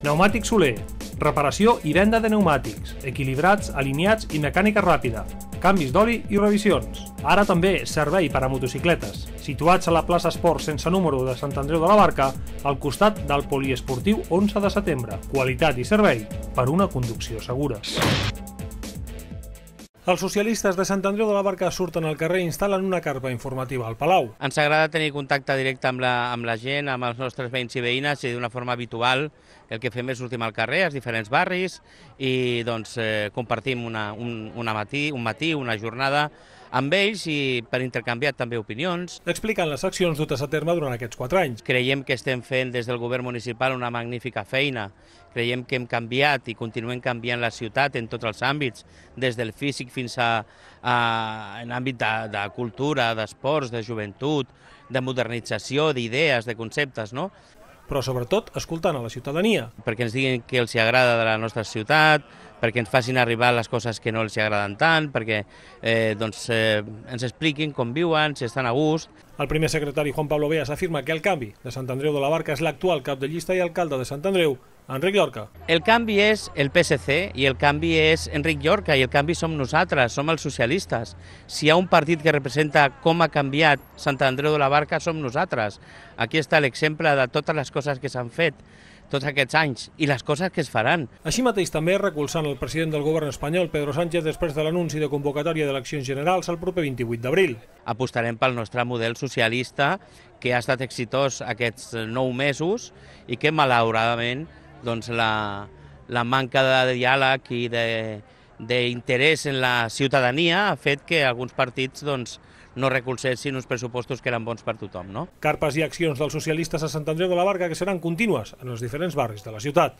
Pneumàtic Soler. Reparació i venda de pneumàtics, equilibrats, alineats i mecànica ràpida. Canvis d'oli i revisions. Ara també servei per a motocicletes. Situats a la plaça Esport sense número de Sant Andreu de la Barca, al costat del poliesportiu 11 de setembre. Qualitat i servei per una conducció segures. Els socialistes de Sant Andreu de la Barca surten al carrer i instal·len una carpa informativa al Palau. Ens agrada tenir contacte directe amb la, amb la gent, amb els nostres veïns i veïnes i d'una forma habitual el que fem és sortir al carrer, als diferents barris i doncs, eh, compartim una, un, una matí, un matí, una jornada amb ells i per intercanviar també opinions. Explicant les accions dutes a terme durant aquests quatre anys. Creiem que estem fent des del govern municipal una magnífica feina. Creiem que hem canviat i continuem canviant la ciutat en tots els àmbits, des del físic fins a, a en àmbit de, de cultura, d'esports, de joventut, de modernització, d'idees, de conceptes, no? però sobretot escoltant a la ciutadania. Perquè ens diguin que els agrada de la nostra ciutat, perquè ens facin arribar les coses que no els agraden tant, perquè eh, doncs, eh, ens expliquin com viuen, si estan a gust. El primer secretari Juan Pablo Beas afirma que el canvi de Sant Andreu de la Barca és l'actual cap de llista i alcalde de Sant Andreu, Enric Llorca. El canvi és el PSC i el canvi és Enric Llorca i el canvi som nosaltres, som els socialistes. Si hi ha un partit que representa com ha canviat Sant Andreu de la Barca, som nosaltres. Aquí està l'exemple de totes les coses que s'han fet tots aquests anys i les coses que es faran. Així mateix també recolzant el president del govern espanyol, Pedro Sánchez, després de l'anunci de convocatòria d'eleccions generals el proper 28 d'abril. Apostarem pel nostre model socialista que ha estat exitós aquests nou mesos i que malauradament doncs, la, la manca de diàleg i de, d'interès en la ciutadania ha fet que alguns partits doncs, no recolzessin uns pressupostos que eren bons per tothom. No? Carpes i accions dels socialistes a Sant Andreu de la Barca que seran contínues en els diferents barris de la ciutat.